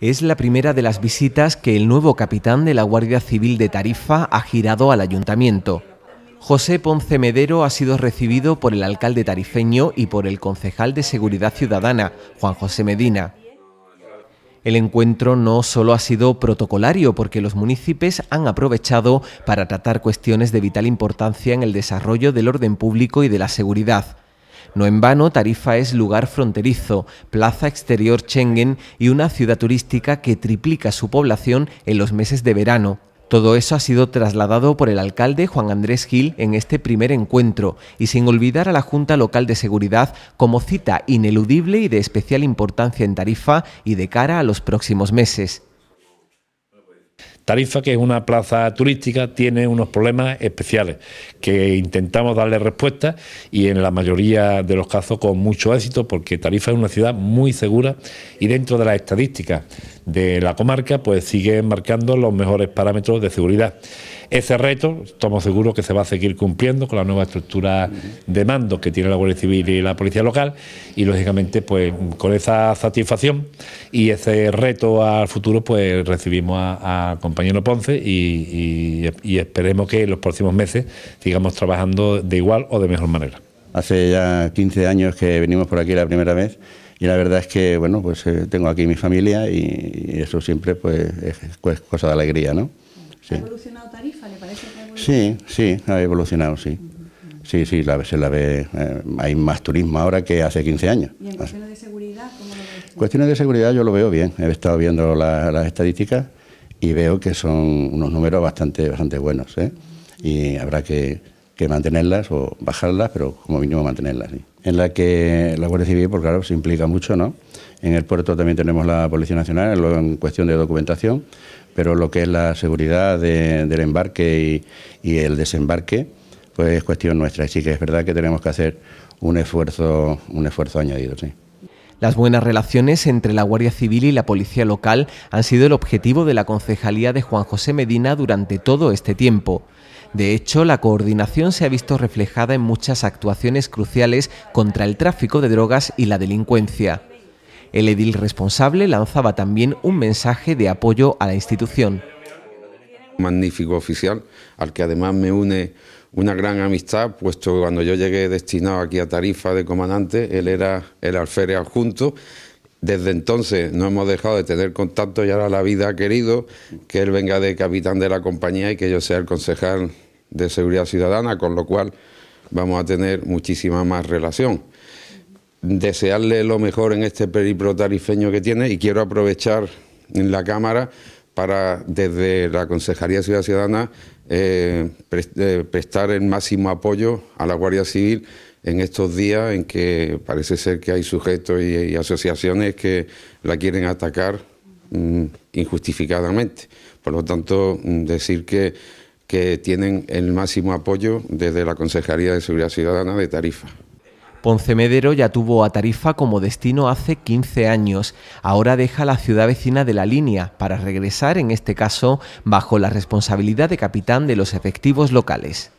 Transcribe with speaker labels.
Speaker 1: Es la primera de las visitas que el nuevo capitán de la Guardia Civil de Tarifa ha girado al ayuntamiento. José Ponce Medero ha sido recibido por el alcalde tarifeño y por el concejal de Seguridad Ciudadana, Juan José Medina. El encuentro no solo ha sido protocolario, porque los municipios han aprovechado para tratar cuestiones de vital importancia en el desarrollo del orden público y de la seguridad. No en vano, Tarifa es lugar fronterizo, plaza exterior Schengen y una ciudad turística que triplica su población en los meses de verano. Todo eso ha sido trasladado por el alcalde Juan Andrés Gil en este primer encuentro y sin olvidar a la Junta Local de Seguridad como cita ineludible y de especial importancia en Tarifa y de cara a los próximos meses. Tarifa, que es una plaza
Speaker 2: turística, tiene unos problemas especiales que intentamos darle respuesta y en la mayoría de los casos con mucho éxito porque Tarifa es una ciudad muy segura y dentro de las estadísticas de la comarca pues sigue marcando los mejores parámetros de seguridad. Ese reto estamos seguros que se va a seguir cumpliendo con la nueva estructura de mando que tiene la Guardia Civil y la Policía Local y lógicamente pues con esa satisfacción y ese reto al futuro pues recibimos a, a compañero Ponce y, esperemos que en los próximos meses sigamos trabajando de igual o de mejor manera.
Speaker 3: Hace ya 15 años que venimos por aquí la primera vez y la verdad es que bueno pues eh, tengo aquí mi familia y, eso siempre pues es, cosa de alegría no sí. ha evolucionado tarifa le parece que sí sí ha evolucionado sí sí sí la, se la ve eh, hay más turismo ahora que hace 15 años y en cuestiones de seguridad cómo lo cuestiones de seguridad yo lo veo bien he estado viendo las estadísticas y veo que son unos números bastante, bastante buenos. ¿eh? Y habrá que, mantenerlas o bajarlas, pero como mínimo mantenerlas. En la que la Guardia Civil, por pues claro, se implica mucho, ¿no? En el puerto también tenemos la Policía Nacional, en cuestión de documentación, pero lo que es la seguridad del embarque y, el desembarque, pues es cuestión nuestra. sí que es verdad que tenemos que hacer un esfuerzo, un esfuerzo añadido, sí.
Speaker 1: Las buenas relaciones entre la Guardia Civil y la Policía Local han sido el objetivo de la Concejalía de Juan José Medina durante todo este tiempo. De hecho, la coordinación se ha visto reflejada en muchas actuaciones cruciales contra el tráfico de drogas y la delincuencia. El edil responsable lanzaba también un mensaje de apoyo a la institución.
Speaker 4: magnífico oficial, al que además me une una gran amistad, puesto que cuando yo llegué destinado aquí a Tarifa de comandante, él era el alférez adjunto. Desde entonces no hemos dejado de tener contacto y ahora la vida ha querido que él venga de capitán de la compañía y que yo sea el concejal de Seguridad Ciudadana, con lo cual vamos a tener muchísima más relación. Desearle lo mejor en este periplo tarifeño que tiene y quiero aprovechar en la Cámara para desde la Consejería de Ciudad Ciudadana eh, eh, prestar el máximo apoyo a la Guardia Civil en estos días en que parece ser que hay sujetos y, asociaciones que la quieren atacar mm, injustificadamente. Por lo tanto, mm, decir que, que tienen el máximo apoyo desde la Consejería de Seguridad Ciudadana de Tarifa.
Speaker 1: Poncemedero ya tuvo a Tarifa como destino hace 15 años. Ahora deja la ciudad vecina de la línea para regresar, en este caso, bajo la responsabilidad de capitán de los efectivos locales.